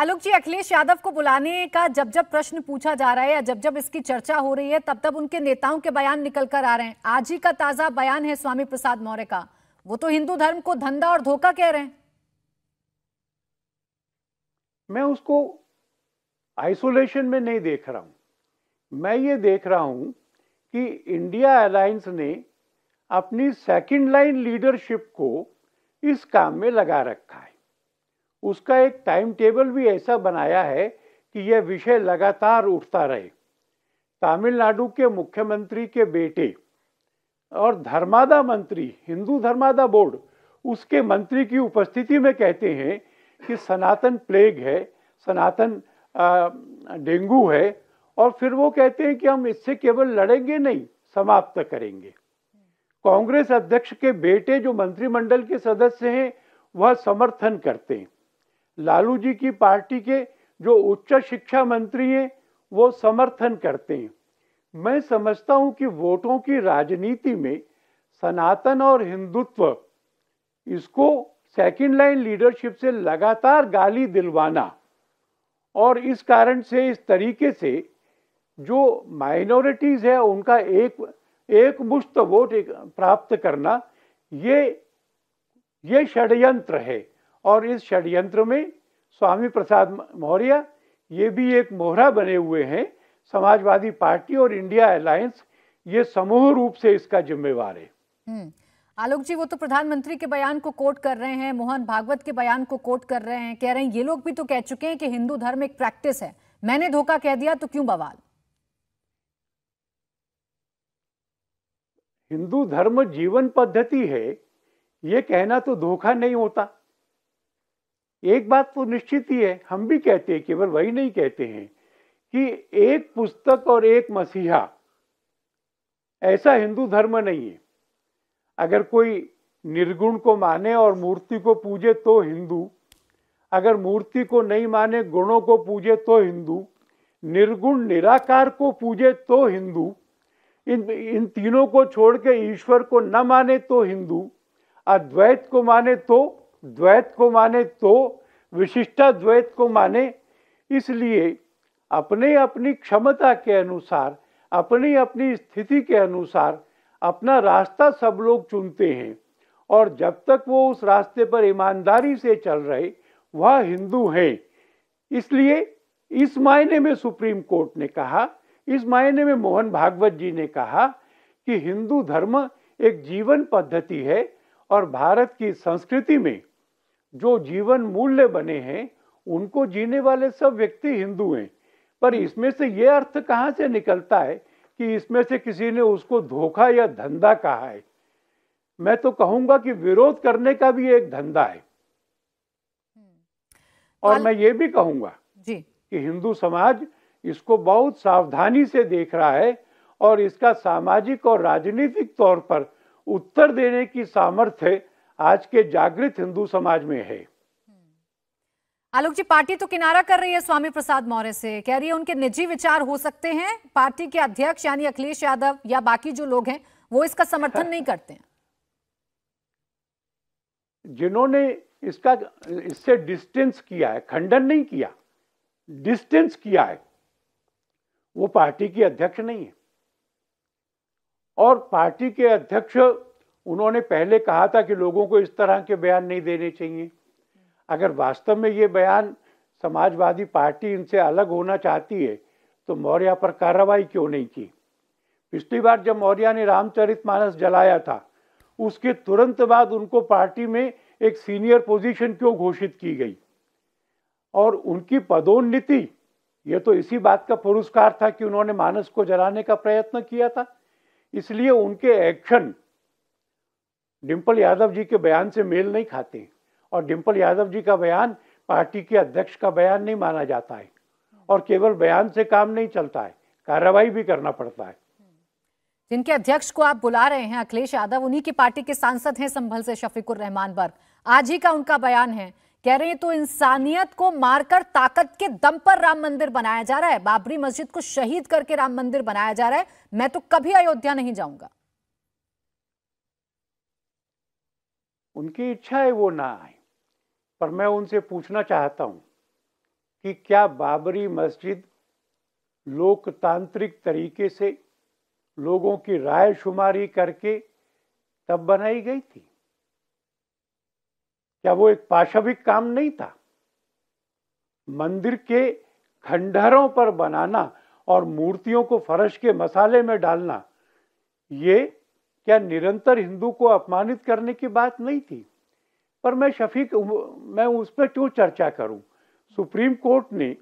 आलोक जी अखिलेश यादव को बुलाने का जब जब प्रश्न पूछा जा रहा है या जब जब इसकी चर्चा हो रही है तब तब उनके नेताओं के बयान निकल कर आ रहे हैं आज ही का ताजा बयान है स्वामी प्रसाद मौर्य का वो तो हिंदू धर्म को धंधा और धोखा कह रहे हैं मैं उसको आइसोलेशन में नहीं देख रहा हूं मैं ये देख रहा हूं कि इंडिया अलायंस ने अपनी सेकेंड लाइन लीडरशिप को इस काम में लगा रखा है उसका एक टाइम टेबल भी ऐसा बनाया है कि यह विषय लगातार उठता रहे तमिलनाडु के मुख्यमंत्री के बेटे और धर्मादा मंत्री हिंदू धर्मादा बोर्ड उसके मंत्री की उपस्थिति में कहते हैं कि सनातन प्लेग है सनातन डेंगू है और फिर वो कहते हैं कि हम इससे केवल लड़ेंगे नहीं समाप्त करेंगे कांग्रेस अध्यक्ष के बेटे जो मंत्रिमंडल के सदस्य हैं वह समर्थन करते हैं लालू जी की पार्टी के जो उच्च शिक्षा मंत्री हैं वो समर्थन करते हैं मैं समझता हूं कि वोटों की राजनीति में सनातन और हिंदुत्व इसको सेकेंड लाइन लीडरशिप से लगातार गाली दिलवाना और इस कारण से इस तरीके से जो माइनॉरिटीज़ है उनका एक एक मुश्त वोट प्राप्त करना ये ये षडयंत्र है और इस षड्यंत्र में स्वामी प्रसाद मौर्य ये भी एक मोहरा बने हुए हैं समाजवादी पार्टी और इंडिया अलायंस ये समूह रूप से इसका जिम्मेवार है हम्म, आलोक जी वो तो प्रधानमंत्री के बयान को कोट कर रहे हैं मोहन भागवत के बयान को कोट कर रहे हैं कह रहे हैं ये लोग भी तो कह चुके हैं कि हिंदू धर्म एक प्रैक्टिस है मैंने धोखा कह दिया तो क्यों बवाल हिंदू धर्म जीवन पद्धति है ये कहना तो धोखा नहीं होता एक बात तो निश्चित ही है हम भी कहते हैं केवल वही नहीं कहते हैं कि एक पुस्तक और एक मसीहा ऐसा हिंदू धर्म नहीं है अगर कोई निर्गुण को माने और मूर्ति को पूजे तो हिंदू अगर मूर्ति को नहीं माने गुणों को पूजे तो हिंदू निर्गुण निराकार को पूजे तो हिंदू इन इन तीनों को छोड़ के ईश्वर को न माने तो हिंदू अद्वैत को माने तो द्वैत को माने तो विशिष्टा द्वैत को माने इसलिए अपने अपनी क्षमता के अनुसार अपनी अपनी स्थिति के अनुसार अपना रास्ता सब लोग चुनते हैं और जब तक वो उस रास्ते पर ईमानदारी से चल रहे वह हिंदू हैं इसलिए इस मायने में सुप्रीम कोर्ट ने कहा इस मायने में मोहन भागवत जी ने कहा कि हिंदू धर्म एक जीवन पद्धति है और भारत की संस्कृति में जो जीवन मूल्य बने हैं उनको जीने वाले सब व्यक्ति हिंदू हैं पर इसमें से ये अर्थ कहाँ से निकलता है कि इसमें से किसी ने उसको धोखा या धंधा कहा है मैं तो कहूंगा कि विरोध करने का भी एक धंधा है हम्म। और मैं ये भी कहूंगा कि हिंदू समाज इसको बहुत सावधानी से देख रहा है और इसका सामाजिक और राजनीतिक तौर पर उत्तर देने की सामर्थ्य आज के जागृत हिंदू समाज में है हम्म। आलोक जी पार्टी तो किनारा कर रही है स्वामी प्रसाद मौर्य से कह रही है उनके निजी विचार हो सकते हैं पार्टी के अध्यक्ष यानी अखिलेश यादव या बाकी जो लोग हैं वो इसका समर्थन नहीं करते हैं जिन्होंने इसका इससे डिस्टेंस किया है खंडन नहीं किया डिस्टेंस किया है वो पार्टी के अध्यक्ष नहीं है और पार्टी के अध्यक्ष उन्होंने पहले कहा था कि लोगों को इस तरह के बयान नहीं देने चाहिए अगर वास्तव में ये बयान समाजवादी पार्टी इनसे अलग होना चाहती है तो मौर्य पर कार्रवाई क्यों नहीं की पिछली बार जब मौर्य ने रामचरितमानस जलाया था उसके तुरंत बाद उनको पार्टी में एक सीनियर पोजीशन क्यों घोषित की गई और उनकी पदोन्नति ये तो इसी बात का पुरस्कार था कि उन्होंने मानस को जलाने का प्रयत्न किया था इसलिए उनके एक्शन डिम्पल यादव जी के बयान से मेल नहीं खाते और डिम्पल यादव जी का बयान पार्टी के अध्यक्ष का बयान नहीं माना जाता है और केवल बयान से काम नहीं चलता है कार्रवाई भी करना पड़ता है जिनके अध्यक्ष को आप बुला रहे हैं अखिलेश यादव उन्हीं की पार्टी के सांसद हैं संभल से शफीकुर रहमान बर्ग आज ही का उनका बयान है कह रहे हैं तो इंसानियत को मारकर ताकत के दम पर राम मंदिर बनाया जा रहा है बाबरी मस्जिद को शहीद करके राम मंदिर बनाया जा रहा है मैं तो कभी अयोध्या नहीं जाऊंगा उनकी इच्छा है वो ना आए पर मैं उनसे पूछना चाहता हूँ कि क्या बाबरी मस्जिद लोकतांत्रिक तरीके से लोगों की राय शुमारी करके तब बनाई गई थी क्या वो एक पाशविक काम नहीं था मंदिर के खंडहरों पर बनाना और मूर्तियों को फर्श के मसाले में डालना ये क्या निरंतर हिंदू को अपमानित करने की बात नहीं थी पर मैं शफीक मैं उस पर क्यों चर्चा करूं सुप्रीम कोर्ट ने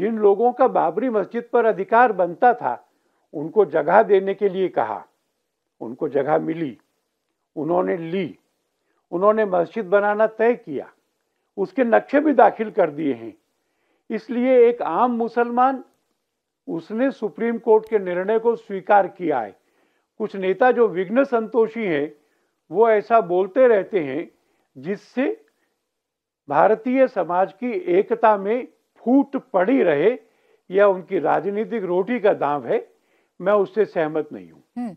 जिन लोगों का बाबरी मस्जिद पर अधिकार बनता था उनको जगह देने के लिए कहा उनको जगह मिली उन्होंने ली उन्होंने मस्जिद बनाना तय किया उसके नक्शे भी दाखिल कर दिए हैं इसलिए एक आम मुसलमान उसने सुप्रीम कोर्ट के निर्णय को स्वीकार किया है कुछ नेता जो विघ्न संतोषी हैं वो ऐसा बोलते रहते हैं जिससे भारतीय समाज की एकता में फूट पड़ी रहे या उनकी राजनीतिक रोटी का दाम है मैं उससे सहमत नहीं हूँ हम्म।